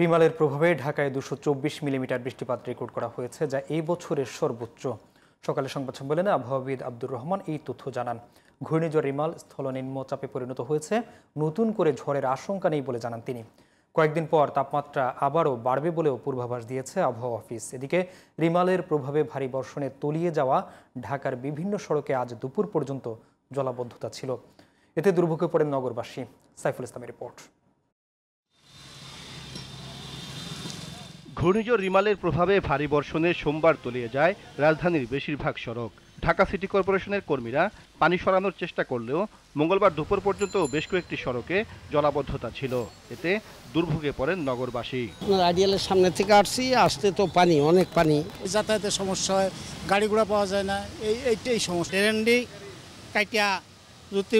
রিমালের প্রভাবে ঢাকায় দুশো চব্বিশ মিলিমিটার বৃষ্টিপাত রেকর্ড করা হয়েছে যা এই বছরের সর্বোচ্চ সকালে সংবাদ সম্মেলনে আবহাওয়াবিদ আব্দুর রহমান এই তথ্য জানান ঘূর্ণিঝড় রিমাল স্থল নিম্নচাপে পরিণত হয়েছে নতুন করে ঝড়ের আশঙ্কা নেই বলে জানান তিনি কয়েকদিন পর তাপমাত্রা আবারও বাড়বে বলেও পূর্বাভাস দিয়েছে আবহাওয়া অফিস এদিকে রিমালের প্রভাবে ভারী বর্ষণে তলিয়ে যাওয়া ঢাকার বিভিন্ন সড়কে আজ দুপুর পর্যন্ত জলাবদ্ধতা ছিল এতে দুর্ভোগে পড়েন নগরবাসী সাইফুল ইসলামের রিপোর্ট ঘূর্ণিঝড় রিমালের প্রভাবে ভারী বর্ষণে সোমবার তলিয়ে যায় রাজধানীর বেশিরভাগ সড়ক ঢাকা সিটি কর্পোরেশনের কর্মীরা পানি সরানোর চেষ্টা করলেও মঙ্গলবার দুপুর পর্যন্ত বেশ কয়েকটি সড়কে জলাবদ্ধতা ছিল এতে দুর্ভোগে পড়েন নগরবাসী আইডিয়ালের সামনে থেকে আসছি আসতে তো পানি অনেক পানি যাতায়াতের সমস্যা হয় গাড়ি ঘোড়া পাওয়া যায় না এই এইটাই সমস্যা রেন্ডি কাটিয়া যদি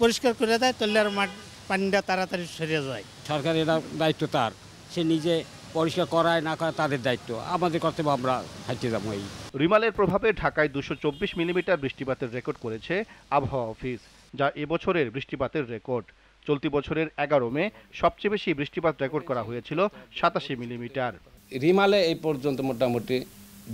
পরিষ্কার করে দেয় তাহলে আর মাঠ পানিটা তাড়াতাড়ি সেরে যায় সরকার এটা দায়িত্ব তার সে নিজে পরিষ্কার করায় না করায় তাদের দায়িত্ব আমাদের কর্তব্য আমরা হাইতে যাবো এই রিমালের প্রভাবে ঢাকায় দুশো চব্বিশ মিলিমিটার বৃষ্টিপাতের রেকর্ড করেছে আবহাওয়া অফিস যা এবছরের বৃষ্টিপাতের রেকর্ড চলতি বছরের এগারো মে সবচেয়ে বেশি বৃষ্টিপাত রেকর্ড করা হয়েছিল সাতাশি মিলিমিটার রিমালে এই পর্যন্ত মোটামুটি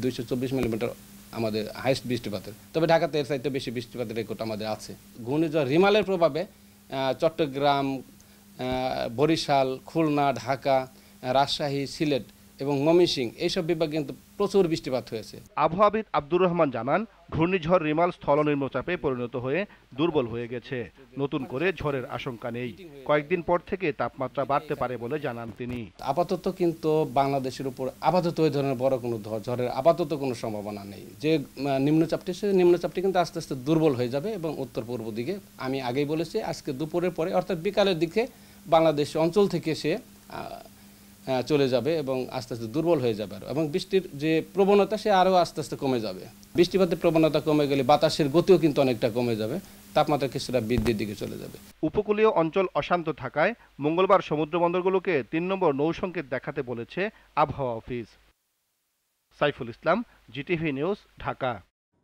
দুইশো চব্বিশ মিলিমিটার আমাদের হাইস্ট বৃষ্টিপাতের তবে ঢাকাতে এর চাইতে বেশি বৃষ্টিপাতের রেকর্ড আমাদের আছে ঘূর্ণিঝড় রিমালের প্রভাবে চট্টগ্রাম বরিশাল খুলনা ঢাকা রাজশাহী সিলেট এবং ময়মনসিং এইসব বিভাগে কিন্তু প্রচুর বৃষ্টিপাত হয়েছে আবহাওয়াবিদ আব্দুর রহমান জানান ঘূর্ণিঝড় রিমাল নির্মচাপে পরিণত হয়ে দুর্বল হয়ে গেছে নতুন করে ঝড়ের আশঙ্কা নেই কয়েকদিন পর থেকে তাপমাত্রা বাড়তে পারে বলে জানান তিনি আপাতত কিন্তু বাংলাদেশের উপর আপাতত ওই ধরনের বড় কোনো ঝড়ের আপাতত কোনো সম্ভাবনা নেই যে নিম্নচাপটি সে নিম্নচাপটি কিন্তু আস্তে আস্তে দুর্বল হয়ে যাবে এবং উত্তর পূর্ব দিকে আমি আগেই বলেছি আজকে দুপুরের পরে অর্থাৎ বিকালের দিকে বাংলাদেশ অঞ্চল থেকে সে চলে যাবে এবং আস্তে আস্তে দুর্বল হয়ে যাবে আরও এবং বৃষ্টির যে প্রবণতা সে আরও আস্তে আস্তে কমে যাবে বৃষ্টিপাতের প্রবণতা কমে গেলে বাতাসের গতিও কিন্তু অনেকটা কমে যাবে তাপমাত্রা কিছুটা বৃদ্ধির দিকে চলে যাবে উপকূলীয় অঞ্চল অশান্ত থাকায় মঙ্গলবার সমুদ্র বন্দরগুলোকে তিন নম্বর নৌসংকেত দেখাতে বলেছে আবহাওয়া office Saiful Islam GTV news Dhaka